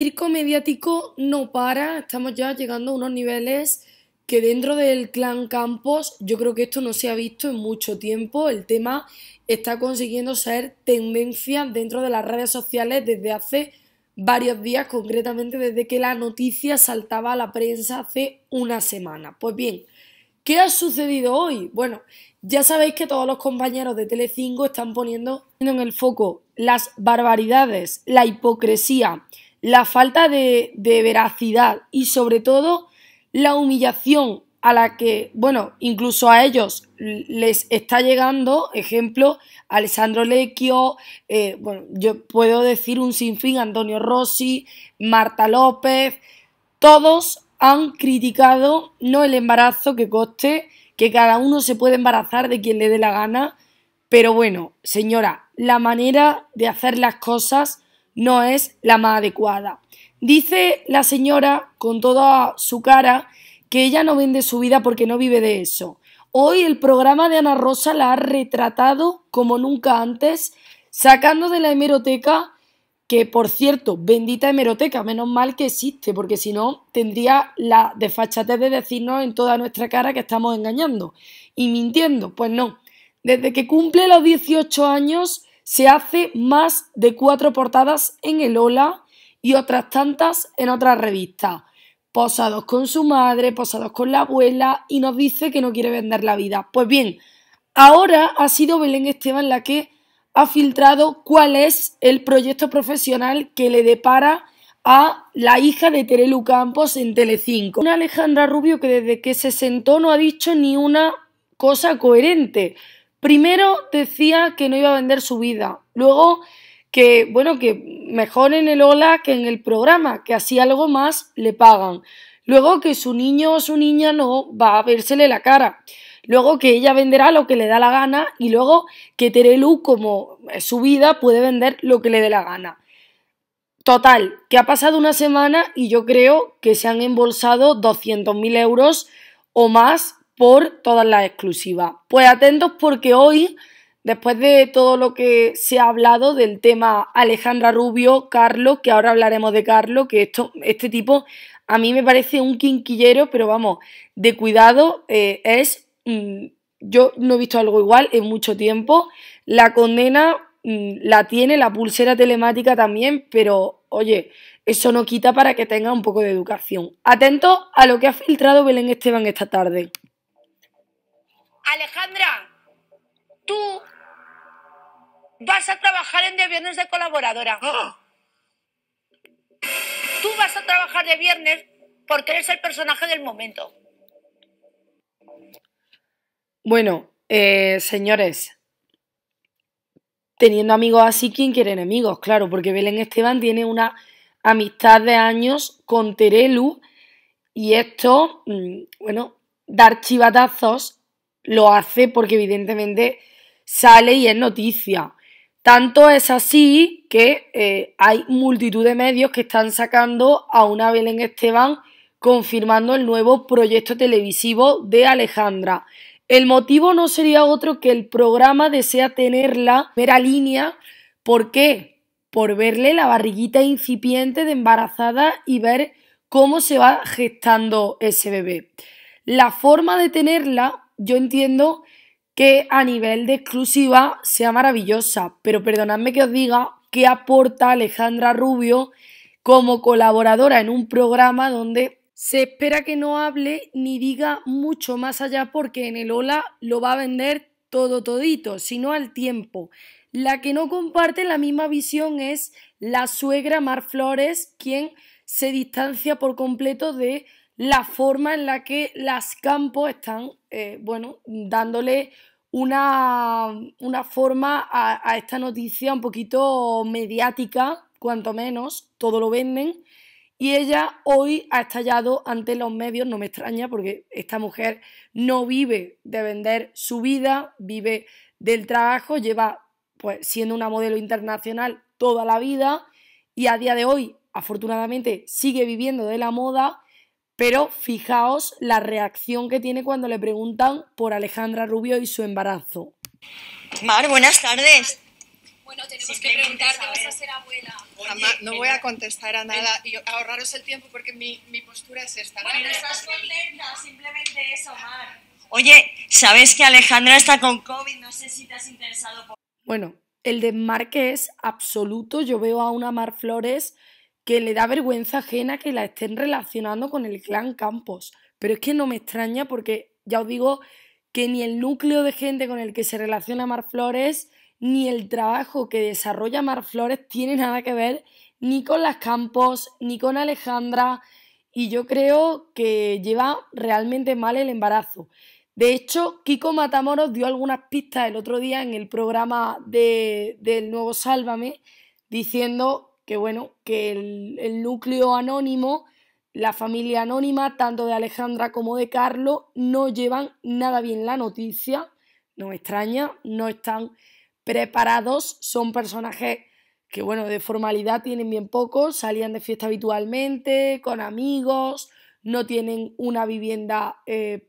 circo mediático no para, estamos ya llegando a unos niveles que dentro del clan Campos yo creo que esto no se ha visto en mucho tiempo, el tema está consiguiendo ser tendencia dentro de las redes sociales desde hace varios días, concretamente desde que la noticia saltaba a la prensa hace una semana. Pues bien, ¿qué ha sucedido hoy? Bueno, ya sabéis que todos los compañeros de Telecinco están poniendo en el foco las barbaridades, la hipocresía, la falta de, veracidad y sobre todo la humillación a la que, bueno, incluso a ellos les está llegando, ejemplo, Alessandro Lecchio, eh, bueno, yo puedo decir un sinfín, Antonio Rossi, Marta López, todos han criticado, no el embarazo que coste, que cada uno se puede embarazar de quien le dé la gana, pero bueno, señora, la manera de hacer las cosas no es la más adecuada. Dice la señora con toda su cara que ella no vende su vida porque no vive de eso. Hoy el programa de Ana Rosa la ha retratado como nunca antes, sacando de la hemeroteca, que por cierto, bendita hemeroteca, menos mal que existe, porque si no tendría la desfachatez de decirnos en toda nuestra cara que estamos engañando y mintiendo. Pues no, desde que cumple los 18 años se hace más de cuatro portadas en el Ola y otras tantas en otras revistas. Posados con su madre, posados con la abuela y nos dice que no quiere vender la vida. Pues bien, ahora ha sido Belén Esteban la que ha filtrado cuál es el proyecto profesional que le depara a la hija de Terelu Campos en Telecinco. Una Alejandra Rubio que desde que se sentó no ha dicho ni una cosa coherente. Primero decía que no iba a vender su vida, luego que, bueno, que mejor en el hola que en el programa, que así algo más le pagan. Luego que su niño o su niña no va a vérsele la cara. Luego que ella venderá lo que le da la gana y luego que Terelu, como su vida, puede vender lo que le dé la gana. Total, que ha pasado una semana y yo creo que se han embolsado 200.000 euros o más por todas las exclusivas. Pues atentos porque hoy, después de todo lo que se ha hablado del tema Alejandra Rubio, Carlos, que ahora hablaremos de Carlos, que esto, este tipo a mí me parece un quinquillero, pero vamos, de cuidado eh, es... Mm, yo no he visto algo igual en mucho tiempo. La condena mm, la tiene, la pulsera telemática también, pero oye, eso no quita para que tenga un poco de educación. Atento a lo que ha filtrado Belén Esteban esta tarde. Alejandra, tú vas a trabajar en de viernes de colaboradora. Ah. Tú vas a trabajar de viernes porque eres el personaje del momento. Bueno, eh, señores, teniendo amigos así, ¿quién quiere enemigos? Claro, porque Belén Esteban tiene una amistad de años con Terelu y esto, mm, bueno, dar chivatazos lo hace porque evidentemente sale y es noticia. Tanto es así que eh, hay multitud de medios que están sacando a una Belén Esteban confirmando el nuevo proyecto televisivo de Alejandra. El motivo no sería otro que el programa desea tenerla primera línea. ¿Por qué? Por verle la barriguita incipiente de embarazada y ver cómo se va gestando ese bebé. La forma de tenerla yo entiendo que a nivel de exclusiva sea maravillosa, pero perdonadme que os diga qué aporta Alejandra Rubio como colaboradora en un programa donde se espera que no hable ni diga mucho más allá porque en el Ola lo va a vender todo todito, sino al tiempo. La que no comparte la misma visión es la suegra Mar Flores, quien se distancia por completo de la forma en la que las campos están, eh, bueno, dándole una, forma a, a, esta noticia un poquito mediática, cuanto menos, todo lo venden. Y ella hoy ha estallado ante los medios, no me extraña, porque esta mujer no vive de vender su vida, vive del trabajo, lleva pues siendo una modelo internacional toda la vida y a día de hoy, afortunadamente, sigue viviendo de la moda pero fijaos la reacción que tiene cuando le preguntan por Alejandra Rubio y su embarazo. Mar, buenas tardes. Bueno, tenemos que preguntarte, vas a ser abuela. no voy a contestar a nada y ahorraros el tiempo porque mi, postura es esta. Bueno, estás simplemente eso, Mar. Oye, ¿sabes que Alejandra está con COVID? No sé si te has interesado por... Bueno, el desmarque es absoluto. Yo veo a una Mar Flores que le da vergüenza ajena que la estén relacionando con el clan Campos. Pero es que no me extraña porque ya os digo que ni el núcleo de gente con el que se relaciona Mar Flores, ni el trabajo que desarrolla Mar Flores tiene nada que ver ni con las Campos, ni con Alejandra. Y yo creo que lleva realmente mal el embarazo. De hecho, Kiko Matamoros dio algunas pistas el otro día en el programa de, del nuevo Sálvame, diciendo que bueno, que el, núcleo anónimo, la familia anónima, tanto de Alejandra como de Carlos, no llevan nada bien la noticia, no extraña, no están preparados, son personajes que bueno, de formalidad tienen bien poco, salían de fiesta habitualmente, con amigos, no tienen una vivienda eh,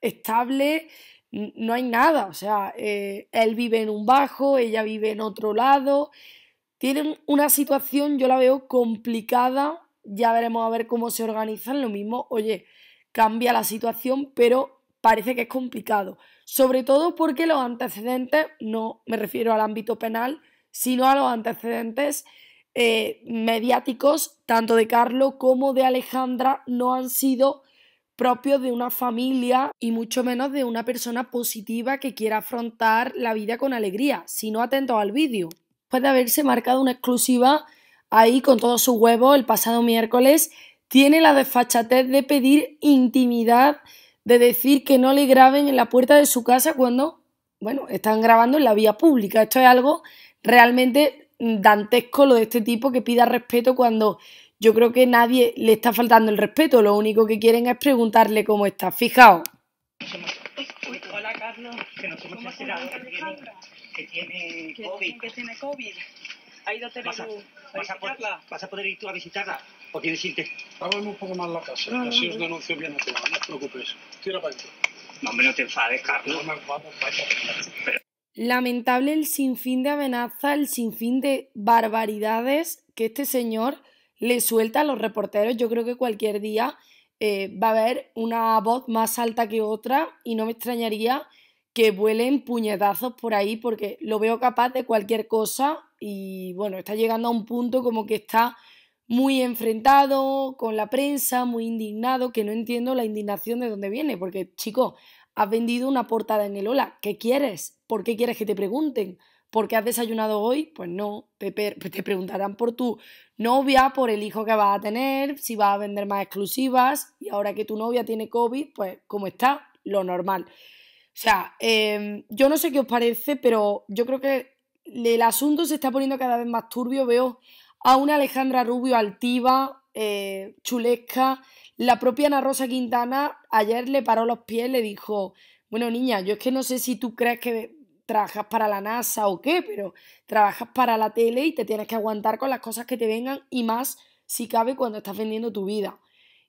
estable, no hay nada, o sea, eh, él vive en un bajo, ella vive en otro lado, tienen una situación, yo la veo complicada, ya veremos a ver cómo se organizan, lo mismo, oye, cambia la situación, pero parece que es complicado, sobre todo porque los antecedentes, no me refiero al ámbito penal, sino a los antecedentes eh, mediáticos, tanto de Carlos como de Alejandra, no han sido propios de una familia y mucho menos de una persona positiva que quiera afrontar la vida con alegría, sino atento al vídeo después de haberse marcado una exclusiva ahí con todos su huevos el pasado miércoles, tiene la desfachatez de pedir intimidad, de decir que no le graben en la puerta de su casa cuando, bueno, están grabando en la vía pública. Esto es algo realmente dantesco lo de este tipo que pida respeto cuando yo creo que nadie le está faltando el respeto, lo único que quieren es preguntarle cómo está. Fijaos. Hola Carlos, que tiene que, COVID. Que tiene COVID. Ha ido vas a, vas, a poder, vas a poder ir tú a visitarla. ¿O tienes irte? Háblame un poco más la casa, si así no, os denuncio bien a todos, no te preocupes. Tira para No, hombre, no te enfades, Carlos. vamos, Lamentable el sinfín de amenazas, el sinfín de barbaridades que este señor le suelta a los reporteros. Yo creo que cualquier día eh, va a haber una voz más alta que otra y no me extrañaría que vuelen puñetazos por ahí porque lo veo capaz de cualquier cosa y bueno, está llegando a un punto como que está muy enfrentado con la prensa, muy indignado, que no entiendo la indignación de dónde viene, porque chico, has vendido una portada en el Ola, ¿qué quieres? ¿Por qué quieres que te pregunten? ¿Por qué has desayunado hoy? Pues no, te, te preguntarán por tu novia, por el hijo que vas a tener, si vas a vender más exclusivas y ahora que tu novia tiene COVID, pues ¿cómo está? Lo normal. O sea, em, yo no sé qué os parece, pero yo creo que el asunto se está poniendo cada vez más turbio. Veo a una Alejandra Rubio altiva, eh, chulesca. La propia Ana Rosa Quintana ayer le paró los pies, le dijo, bueno niña, yo es que no sé si tú crees que trabajas para la NASA o qué, pero trabajas para la tele y te tienes que aguantar con las cosas que te vengan y más si cabe cuando estás vendiendo tu vida.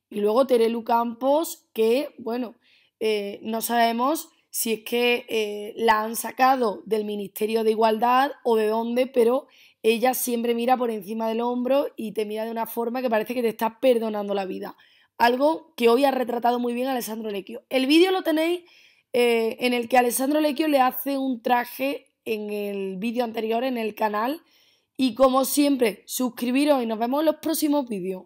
Y luego Terelu Campos, que bueno, eh, no sabemos si es que eh, la han sacado del Ministerio de Igualdad o de dónde, pero ella siempre mira por encima del hombro y te mira de una forma que parece que te está perdonando la vida. Algo que hoy ha retratado muy bien Alessandro Lequio. El vídeo lo tenéis eh, en el que Alessandro Lequio le hace un traje en el vídeo anterior en el canal. Y como siempre, suscribiros y nos vemos en los próximos vídeos.